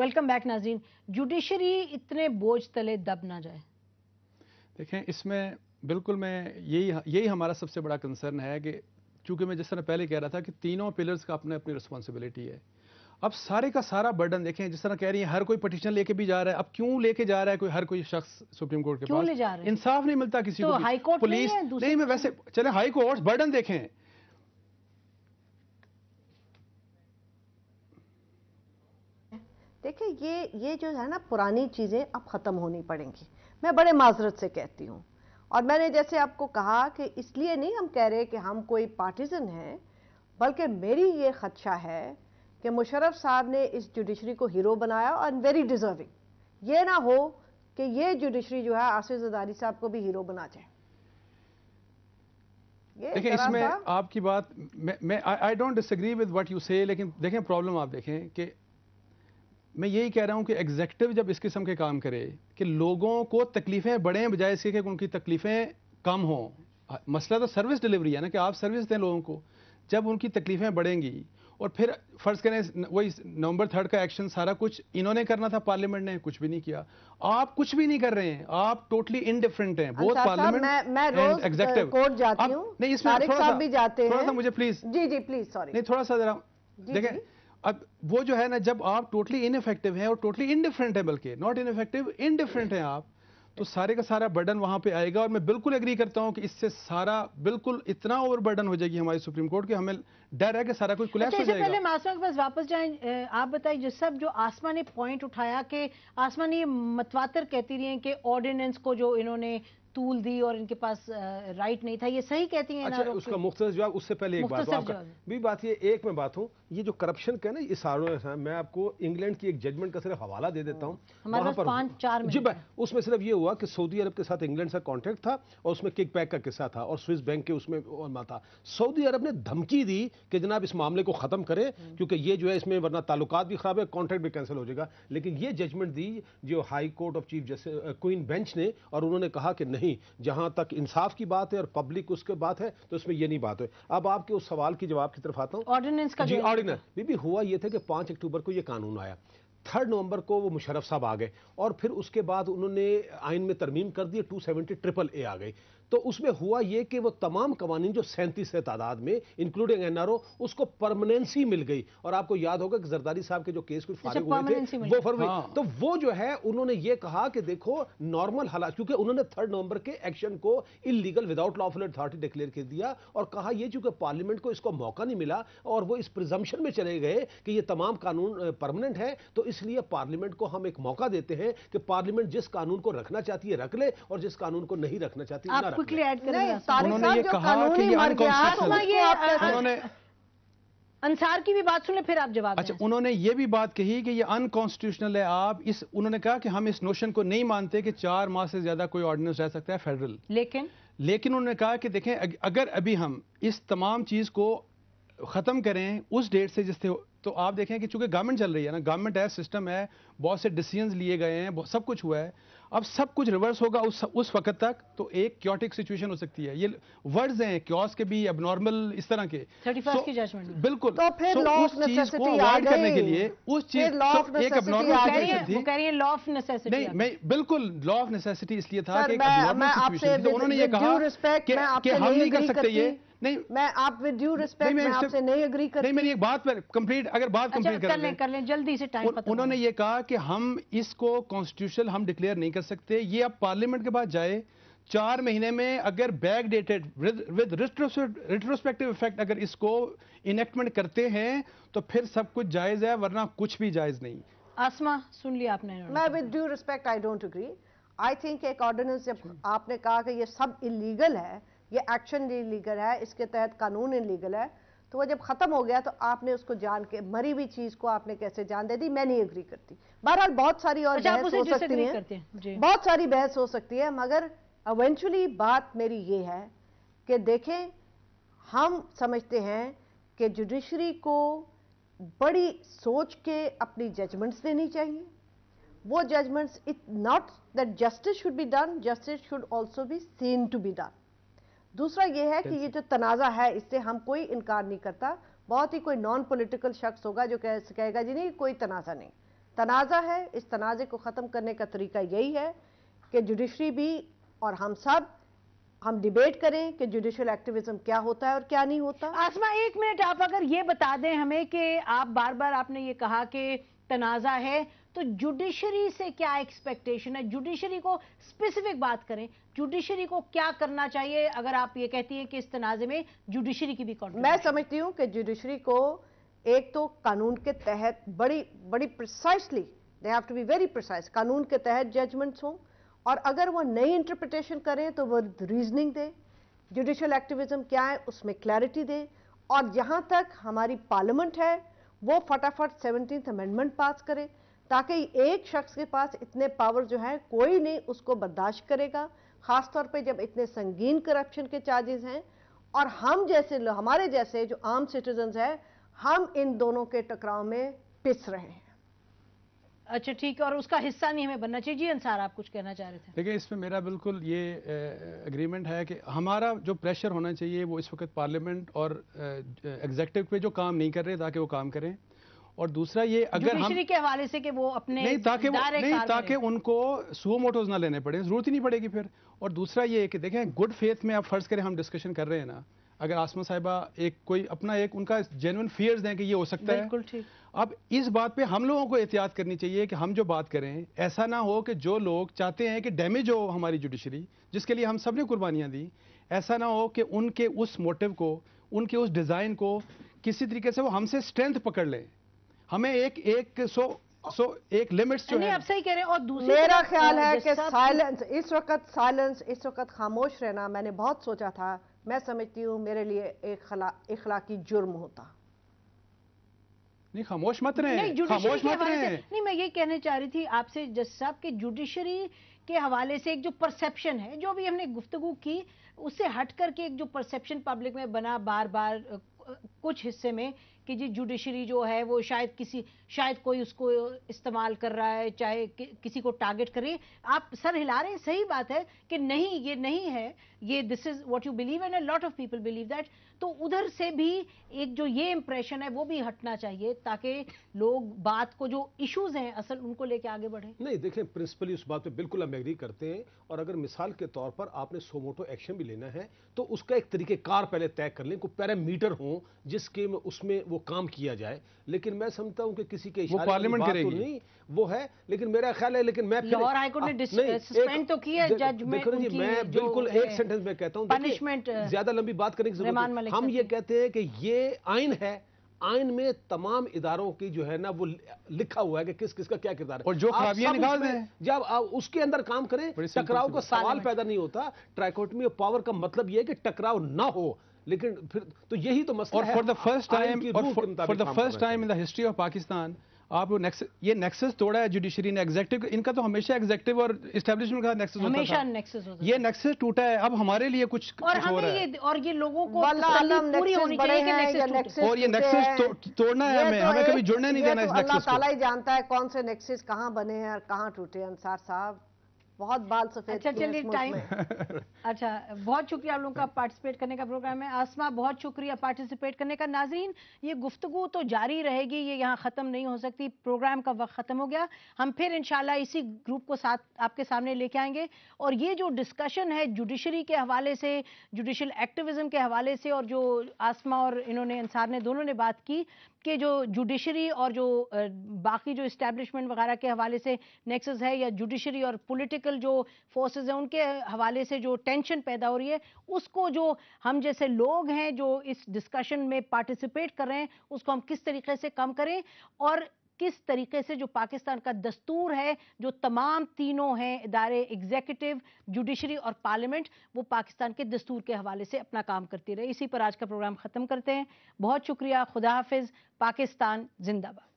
Welcome back नाजीन judiciary इतने बोझ तले दब ना जाए देखें इसमें बिल्कुल मैं यही यही हमारा सबसे बड़ा कंसर्न है कि चूंकि मैं जिस तरह पहले कह रहा था कि तीनों पिलर्स का अपने अपनी रिस्पॉन्सिबिलिटी है अब सारे का सारा बर्डन देखें जिस तरह कह रही है हर कोई पटिशन लेके भी जा रहा है अब क्यों लेके जा रहा है कोई हर कोई शख्स सुप्रीम कोर्ट के पास इंसाफ नहीं मिलता किसी तो को हाई कोर्ट पुलिस नहीं, नहीं मैं वैसे चले हाई कोर्ट बर्डन देखें देखिए ये ये जो है ना पुरानी चीज़ें अब ख़त्म होनी पड़ेंगी मैं बड़े माजरत से कहती हूँ और मैंने जैसे आपको कहा कि इसलिए नहीं हम कह रहे कि हम कोई पार्टीज़न हैं बल्कि मेरी ये खदशा है कि मुशरफ साहब ने इस जुडिशरी को हीरो बनाया और वेरी डिज़र्विंग ये ना हो कि ये जुडिशरी जो है आसिफ जदारी साहब को भी हीरो बना जाए देखिए इसमें आपकी बात मैं I don't disagree with what you say लेकिन देखें प्रॉब्लम आप देखें कि मैं यही कह रहा हूं कि एग्जेक्टिव जब इस किस्म के काम करे कि लोगों को तकलीफ़ें बढ़ें बजाय इसके कि उनकी तकलीफ़ें कम हों मसला तो सर्विस डिलीवरी है ना कि आप सर्विस दें लोगों को जब उनकी तकलीफ़ें बढ़ेंगी और फिर फ़र्ज़ करें वही नवंबर थर्ड का एक्शन सारा कुछ इन्होंने करना था पार्लियामेंट ने कुछ भी नहीं किया आप कुछ भी नहीं कर रहे हैं आप टोटली इनडिफरेंट हैं बहुत पार्लियामेंट एंड एग्जेक्टिव कोर्ट जाती हूं नहीं इसमें थोड़ा सा भी जाते हैं थोड़ा सा मुझे प्लीज जी जी प्लीज सॉरी नहीं थोड़ा सा जरा देखें अब वो जो है ना जब आप टोटली इनफेक्टिव हैं और टोटली इनडिफरेंट है बल्कि नॉट इनफेक्टिव इनडिफरेंट हैं आप तो सारे का सारा बर्डन वहां पे आएगा और मैं बिल्कुल एग्री करता हूं कि इससे सारा बिल्कुल इतना ओवर बर्डन हो जाएगी हमारी सुप्रीम कोर्ट के हमें डर है कि सारा कुछ कुलैप्स अच्छा, हो जाएगा पहले मासूम के पास वापस जाएं आप बताइए जो सब जो आसमा ने पॉइंट उठाया कि आसमा ने मतवातर कहती रही है कि ऑर्डिनेंस को जो इन्होंने तूल दी और इनके पास राइट नहीं था ये सही कहती है अच्छा, उसका मुख्तर जवाब उससे पहले एक बात आपका भी बात ये एक मैं बात हूँ ये जो करप्शन का ना इशारों मैं आपको इंग्लैंड की एक जजमेंट का सिर्फ हवाला दे देता हूँ हम्म। हमारे चार जी उसमें सिर्फ ये हुआ कि सऊदी अरब के साथ इंग्लैंड का कॉन्ट्रैक्ट था और उसमें किक पैक का किस्सा था और स्विस बैंक के उसमें था सऊदी अरब ने धमकी दी कि जनाब इस मामले को ख़त्म करें हम्म। क्योंकि ये जो है इसमें वरना ताल्लुक भी ख़राब है कॉन्ट्रैक्ट भी कैंसिल हो जाएगा लेकिन ये जजमेंट दी जो high court of chief justice queen bench ने और उन्होंने कहा कि नहीं नहीं जहां तक इंसाफ की बात है और पब्लिक उसके बात है तो इसमें यह नहीं बात है अब आपके उस सवाल की जवाब की तरफ आता हूँ ऑर्डिनेंस का जी ऑर्डिनेंस बीबी हुआ यह था कि पांच अक्टूबर को यह कानून आया थर्ड नवंबर को वो मुशरफ साहब आ गए और फिर उसके बाद उन्होंने आइन में तरमीम कर दी टू सेवेंटी ट्रिपल ए आ गई तो उसमें हुआ ये कि वो तमाम कवानीन जो सैंतीस है तादाद में इंक्लूडिंग एनआरओ उसको परमानेंसी मिल गई और आपको याद होगा कि जरदारी साहब के जो केस कुछ अच्छा, फारिग हुए थे वो फरवरी हाँ। तो वो जो है उन्होंने ये कहा कि देखो नॉर्मल हालात क्योंकि उन्होंने थर्ड नवंबर के एक्शन को illegal without lawful authority declare कर दिया और कहा यह चूंकि पार्लियामेंट को इसको मौका नहीं मिला और वो इस प्रिजम्पन में चले गए कि यह तमाम कानून परमानेंट है तो इसलिए पार्लियामेंट को हम एक मौका देते हैं कि पार्लियामेंट जिस कानून को रखना चाहती है रख ले और जिस कानून को नहीं रखना चाहती आप ना रख ले। तो अंसार की भी बात सुने फिर आप जवाब अच्छा उन्होंने ये भी बात कही कि ये अनकॉन्स्टिट्यूशनल है आप इस उन्होंने कहा कि हम इस नोशन को नहीं मानते कि चार माह से ज्यादा कोई ऑर्डिनेंस रह सकता है फेडरल लेकिन लेकिन उन्होंने कहा कि देखें अगर अभी हम इस तमाम चीज को खत्म करें उस डेट से जिससे तो आप देखें कि चूंकि गवर्नमेंट चल रही है ना गवर्नमेंट है सिस्टम है बहुत से डिसीजन लिए गए हैं सब कुछ हुआ है अब सब कुछ रिवर्स होगा उस उस वक्त तक तो एक क्योटिक सिचुएशन हो सकती है ये वर्ड्स हैं क्योस के भी अबनॉर्मल इस तरह के की जजमेंट बिल्कुल तो फिर लॉ करने के लिए उस चीज तो एक एबनॉर्मल सिचुएशन मैं बिल्कुल लॉ ऑफ नेसेसिटी इसलिए था कि तो उन्होंने ये कहा कि हम नहीं कर सकते ये नहीं मैं आप विद ड्यू रिस्पेक्ट मैं आपसे नहीं एग्री कर नहीं मेरी एक बात पर कंप्लीट अगर बात कंप्लीट अच्छा, कर लें कर लें जल्दी से टाइम उन्होंने ये कहा कि हम इसको कॉन्स्टिट्यूशन हम डिक्लेयर नहीं कर सकते ये अब पार्लियामेंट के पास जाए चार महीने में अगर back dated with retrospective effect अगर इसको इनेक्टमेंट करते हैं तो फिर सब कुछ जायज़ है वरना कुछ भी जायज़ नहीं आसमा सुन लिया आपने मैं with due respect I don't agree I think एक ऑर्डिनेंस जब अच्छा। आपने कहा कि ये सब इलीगल है ये एक्शन इलीगल है इसके तहत कानून इलीगल है तो वह जब ख़त्म हो गया तो आपने उसको जान के मरी हुई चीज़ को आपने कैसे जान दे दी मैं नहीं एग्री करती बहरहाल बहुत सारी और अच्छा, बहस हो सकती है बहुत सारी बहस हो सकती है मगर अवेंचुअली बात मेरी ये है कि देखें हम समझते हैं कि जुडिशरी को बड़ी सोच के अपनी जजमेंट्स देनी चाहिए वो judgments it not that justice should be done justice should also be seen to be done दूसरा ये है कि ये जो तनाज़ा है इससे हम कोई इनकार नहीं करता बहुत ही कोई नॉन पॉलिटिकल शख्स होगा जो कह कहेगा जी नहीं कोई तनाज़ा नहीं तनाज़ा है इस तनाज़े को ख़त्म करने का तरीका यही है कि जुडिशरी भी और हम सब हम डिबेट करें कि जुडिशल एक्टिविज्म क्या होता है और क्या नहीं होता आसमा एक मिनट आप अगर ये बता दें हमें कि आप बार बार आपने ये कहा कि तनाज़ा है तो जुडिशरी से क्या एक्सपेक्टेशन है जुडिशरी को स्पेसिफिक बात करें जुडिशरी को क्या करना चाहिए अगर आप ये कहती हैं कि इस तनाजे में जुडिशरी की भी मैं समझती हूं कि जुडिशरी को एक तो कानून के तहत बड़ी बड़ी precisely they have to be very precise कानून के तहत जजमेंट्स हों और अगर वो नई इंटरप्रिटेशन करें तो वो रीजनिंग दें जुडिशल एक्टिविज्म क्या है उसमें क्लैरिटी दें और जहां तक हमारी पार्लियामेंट है वो फटाफट सेवनटीन अमेंडमेंट पास करें ताकि एक शख्स के पास इतने पावर जो है कोई नहीं उसको बर्दाश्त करेगा ख़ासतौर पे जब इतने संगीन करप्शन के चार्जेस हैं और हम जैसे हमारे जैसे जो आम सिटीजन हैं हम इन दोनों के टकराव में पिस रहे हैं अच्छा ठीक है और उसका हिस्सा नहीं हमें बनना चाहिए जी अंसार आप कुछ कहना चाह रहे थे देखिए इसमें मेरा बिल्कुल ये अग्रीमेंट है कि हमारा जो प्रेशर होना चाहिए वो इस वक्त पार्लियामेंट और एग्जेक्टिव पे जो काम नहीं कर रहे ताकि वो काम करें और दूसरा ये अगर हम के हवाले से कि वो अपने नहीं ताकि नहीं ताकि उनको सुओ मोटोज ना लेने पड़े जरूरत ही नहीं पड़ेगी फिर और दूसरा ये कि देखें गुड फेथ में आप फर्ज करें हम डिस्कशन कर रहे हैं ना अगर आसमा साहिबा एक कोई अपना एक उनका जेनुअन फियर्स दें कि ये हो सकता है अब इस बात पे हम लोगों को एहतियात करनी चाहिए कि हम जो बात करें ऐसा ना हो कि जो लोग चाहते हैं कि डैमेज हो हमारी जुडिशरी जिसके लिए हम सब ने कुर्बानियाँ दी ऐसा ना हो कि उनके उस मोटिव को उनके उस डिज़ाइन को किसी तरीके से वो हमसे स्ट्रेंथ पकड़ लें हमें एक एक सो सो एक लिमिट्स जो है आप सही कह रहे हैं और दूसरी मेरा ख्याल है कि साइलेंस इस वक्त साइलेंस इस वक्त खामोश रहना मैंने बहुत सोचा था मैं समझती हूँ मेरे लिए एक खला, इखलाकी जुर्म होता नहीं खामोश मत रहे खामोश मत रहे नहीं मैं ये कहने चाह रही थी आपसे जज साहब के जुडिशरी के हवाले से एक जो परसेप्शन है जो भी हमने गुफ्तगु की उससे हट करके एक जो परसेप्शन पब्लिक में बना बार बार कुछ हिस्से में कि जी जुडिशरी जो है वो शायद किसी शायद कोई उसको इस्तेमाल कर रहा है चाहे कि, किसी को टारगेट करे आप सर हिला रहे हैं सही बात है कि नहीं ये नहीं है ये this is what you believe and a lot of people believe that तो उधर से भी एक जो ये इंप्रेशन है वो भी हटना चाहिए ताकि लोग बात को जो इश्यूज हैं असल उनको लेके आगे बढ़े नहीं देखें प्रिंसिपली उस बात पे बिल्कुल हम एग्री करते हैं और अगर मिसाल के तौर पर आपने सोमोटो एक्शन भी लेना है तो उसका एक तरीकेकार पहले तय कर लें कोई पैरामीटर हो जिसके उसमें वो काम किया जाए लेकिन मैं समझता हूं कि किसी के पार्लियामेंट तो करेगी नहीं वो है लेकिन मेरा ख्याल है लेकिन मैं हाईकोर्ट ने सस्पेंड तो किया जज मैं बिल्कुल एक सेंटेंस में कहता हूं पनिशमेंट uh, ज्यादा लंबी बात करने की जरूरत हम ये कहते हैं कि ये आइन है आइन में तमाम इदारों की जो है ना वो लिखा हुआ है कि किस किस का क्या किरदार है और जो खराबियां निकाल दें जब आप उसके अंदर काम करें टकराव का सवाल पैदा नहीं होता ट्राइकोटमी ऑफ पावर का मतलब यह है कि टकराव ना हो लेकिन फिर तो यही तो मसला और for the first time for the first time in the history of Pakistan आप नेक्स, ये नेक्सस तोड़ा है जुडिशरी ने एग्जेक्टिव इनका तो हमेशा एग्जेक्टिव और इस्टेब्लिशमेंट का नेक्सस हमेशा था। नेक्सस होता ये नेक्सस टूटा है अब हमारे लिए कुछ और कुछ हमें ये और ये लोगों को पूरी होनी चाहिए कि और ये नेक्सस तो तोड़ना है हमें तो हमें कभी जुड़ने नहीं देना इस नेक्सस तो को अल्लाह ताला ही जानता है कौन से नेक्सस कहाँ बने हैं और कहाँ टूटे अंसार साहब बहुत बाल सफेद अच्छा चलिए टाइम अच्छा बहुत शुक्रिया आप लोगों का पार्टिसिपेट करने का प्रोग्राम है आसमा बहुत शुक्रिया पार्टिसिपेट करने का नाजरीन ये गुफ्तगु तो जारी रहेगी ये यहाँ ख़त्म नहीं हो सकती प्रोग्राम का वक्त ख़त्म हो गया हम फिर इन इसी ग्रुप को साथ आपके सामने लेके आएंगे और ये जो डिस्कशन है जुडिशरी के हवाले से जुडिशल एक्टिविज्म के हवाले से और जो आसमा और इन्होंने अंसार ने दोनों ने बात की कि जो जुडिशरी और जो बाकी जो इस्टेब्लिशमेंट वगैरह के हवाले से नेक्सस है या जुडिशरी और पोलिटिकल पोलिटिकल जो फोर्सेस हैं उनके हवाले से जो टेंशन पैदा हो रही है उसको जो हम जैसे लोग हैं जो इस डिस्कशन में पार्टिसिपेट कर रहे हैं उसको हम किस तरीके से कम करें और किस तरीके से जो पाकिस्तान का दस्तूर है जो तमाम तीनों हैं इदारे एग्जीक्यूटिव जुडिशरी और पार्लियामेंट वो पाकिस्तान के दस्तूर के हवाले से अपना काम करती रहे इसी पर आज का प्रोग्राम ख़त्म करते हैं बहुत शुक्रिया खुदा हाफिज़ पाकिस्तान जिंदाबाद